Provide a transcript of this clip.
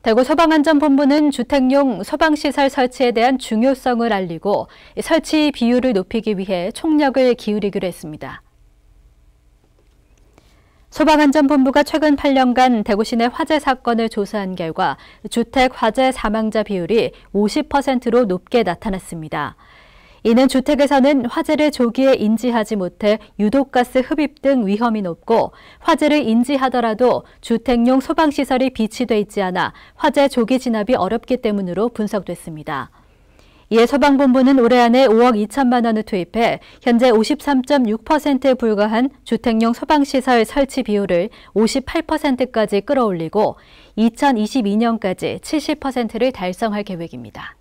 대구 소방안전본부는 주택용 소방시설 설치에 대한 중요성을 알리고 설치 비율을 높이기 위해 총력을 기울이기로 했습니다. 소방안전본부가 최근 8년간 대구시내 화재 사건을 조사한 결과 주택 화재 사망자 비율이 50%로 높게 나타났습니다. 이는 주택에서는 화재를 조기에 인지하지 못해 유독가스 흡입 등 위험이 높고 화재를 인지하더라도 주택용 소방시설이 비치돼 있지 않아 화재 조기 진압이 어렵기 때문으로 분석됐습니다. 이에 소방본부는 올해 안에 5억 2천만 원을 투입해 현재 53.6%에 불과한 주택용 소방시설 설치 비율을 58%까지 끌어올리고 2022년까지 70%를 달성할 계획입니다.